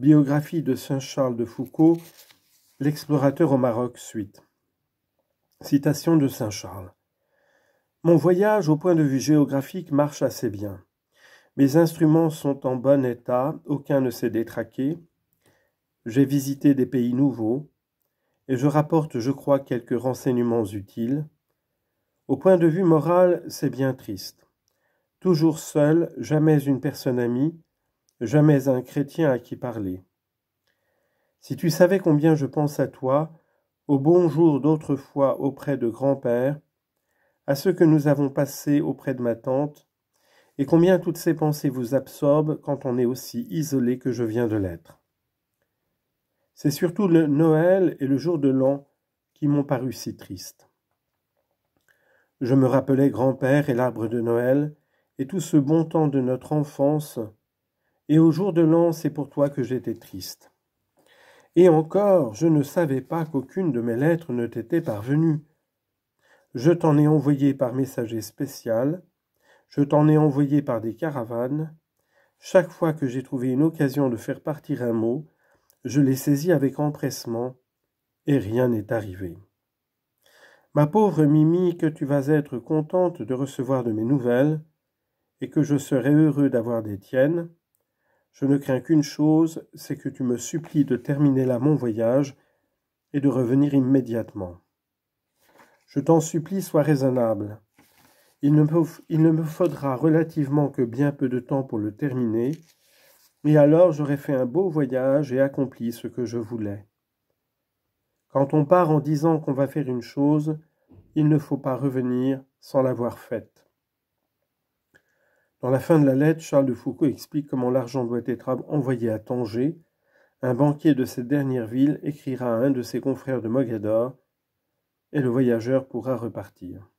Biographie de Saint-Charles de Foucault, L'explorateur au Maroc, suite. Citation de Saint-Charles. Mon voyage au point de vue géographique marche assez bien. Mes instruments sont en bon état, aucun ne s'est détraqué. J'ai visité des pays nouveaux, et je rapporte, je crois, quelques renseignements utiles. Au point de vue moral, c'est bien triste. Toujours seul, jamais une personne amie, jamais un chrétien à qui parler. Si tu savais combien je pense à toi, au bon d'autrefois auprès de grand-père, à ce que nous avons passé auprès de ma tante, et combien toutes ces pensées vous absorbent quand on est aussi isolé que je viens de l'être. C'est surtout le Noël et le jour de l'an qui m'ont paru si tristes. Je me rappelais grand-père et l'arbre de Noël, et tout ce bon temps de notre enfance et au jour de l'an c'est pour toi que j'étais triste. Et encore, je ne savais pas qu'aucune de mes lettres ne t'était parvenue. Je t'en ai envoyé par messager spécial, je t'en ai envoyé par des caravanes. Chaque fois que j'ai trouvé une occasion de faire partir un mot, je l'ai saisi avec empressement, et rien n'est arrivé. Ma pauvre Mimi, que tu vas être contente de recevoir de mes nouvelles, et que je serai heureux d'avoir des tiennes, je ne crains qu'une chose, c'est que tu me supplies de terminer là mon voyage et de revenir immédiatement. Je t'en supplie, sois raisonnable. Il ne, me, faudra relativement que bien peu de temps pour le terminer, mais alors j'aurai fait un beau voyage et accompli ce que je voulais. Quand on part en disant qu'on va faire une chose, il ne faut pas revenir sans l'avoir faite. Dans la fin de la lettre, Charles de Foucault explique comment l'argent doit être envoyé à Tanger. Un banquier de cette dernière ville écrira à un de ses confrères de Mogador et le voyageur pourra repartir. «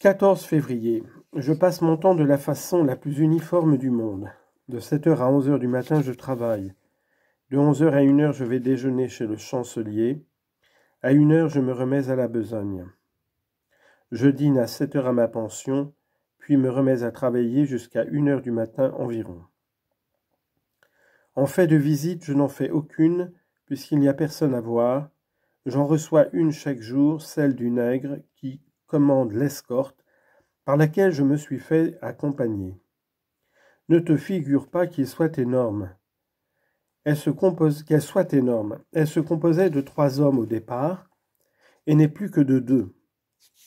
14 février. Je passe mon temps de la façon la plus uniforme du monde. De 7h à 11h du matin, je travaille. De 11h à 1h, je vais déjeuner chez le chancelier. À une heure, je me remets à la besogne. Je dîne à sept heures à ma pension, puis me remets à travailler jusqu'à une heure du matin environ. En fait de visite, je n'en fais aucune, puisqu'il n'y a personne à voir. J'en reçois une chaque jour, celle du nègre, qui commande l'escorte, par laquelle je me suis fait accompagner. Ne te figure pas qu'il soit énorme elle se compose, qu'elle soit énorme. Elle se composait de trois hommes au départ, et n'est plus que de deux.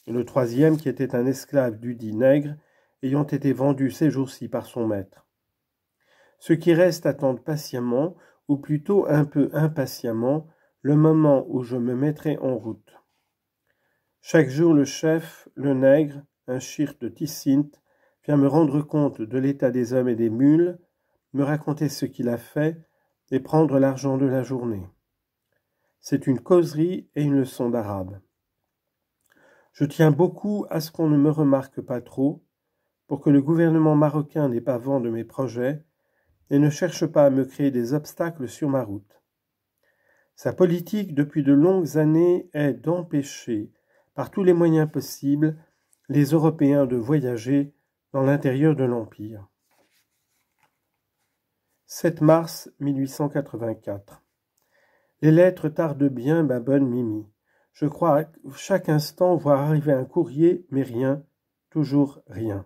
Le troisième, qui était un esclave du dit nègre, ayant été vendu ces jours-ci par son maître. Ceux qui restent attendent patiemment, ou plutôt un peu impatiemment, le moment où je me mettrai en route. Chaque jour le chef, le nègre, un chir de Tissinte, vient me rendre compte de l'état des hommes et des mules, me raconter ce qu'il a fait, et prendre l'argent de la journée. C'est une causerie et une leçon d'arabe. Je tiens beaucoup à ce qu'on ne me remarque pas trop, pour que le gouvernement marocain n'ait pas vent de mes projets et ne cherche pas à me créer des obstacles sur ma route. Sa politique depuis de longues années est d'empêcher, par tous les moyens possibles, les Européens de voyager dans l'intérieur de l'Empire. 7 mars 1884. Les lettres tardent bien, ma bonne Mimi. Je crois à chaque instant voir arriver un courrier, mais rien, toujours rien.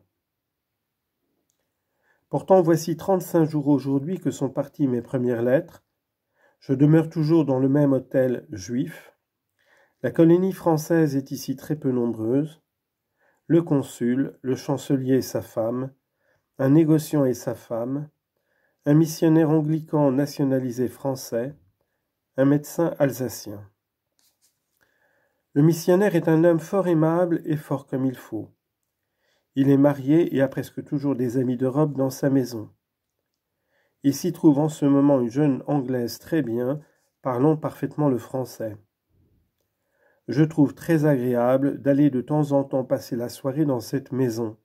Pourtant, voici trente-cinq jours aujourd'hui que sont parties mes premières lettres. Je demeure toujours dans le même hôtel juif. La colonie française est ici très peu nombreuse. Le consul, le chancelier et sa femme, un négociant et sa femme, un missionnaire anglican nationalisé français, un médecin alsacien. Le missionnaire est un homme fort aimable et fort comme il faut. Il est marié et a presque toujours des amis d'Europe dans sa maison. Il s'y trouve en ce moment une jeune Anglaise très bien, parlant parfaitement le français. Je trouve très agréable d'aller de temps en temps passer la soirée dans cette maison,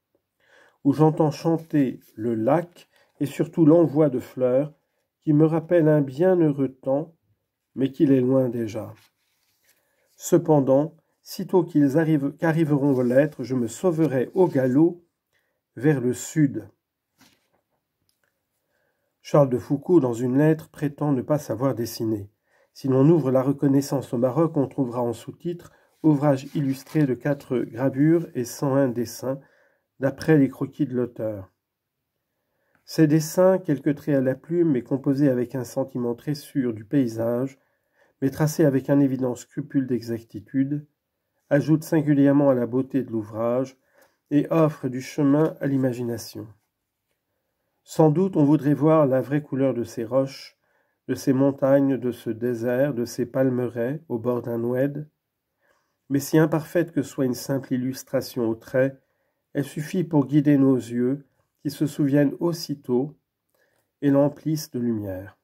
où j'entends chanter le lac et surtout l'envoi de fleurs qui me rappelle un bienheureux temps, mais qu'il est loin déjà. Cependant, sitôt qu'ils arrivent, qu'arriveront lettres, je me sauverai au galop vers le sud. Charles de Foucault, dans une lettre, prétend ne pas savoir dessiner. Si l'on ouvre la reconnaissance au Maroc, on trouvera en sous-titre ouvrage illustré de quatre gravures et un dessins, d'après les croquis de l'auteur. Ces dessins, quelques traits à la plume, mais composés avec un sentiment très sûr du paysage, mais tracés avec un évident scrupule d'exactitude, ajoutent singulièrement à la beauté de l'ouvrage et offrent du chemin à l'imagination. Sans doute on voudrait voir la vraie couleur de ces roches, de ces montagnes, de ce désert, de ces palmeraies au bord d'un oued, mais si imparfaite que soit une simple illustration au trait, elle suffit pour guider nos yeux qui se souviennent aussitôt et l'emplissent de lumière.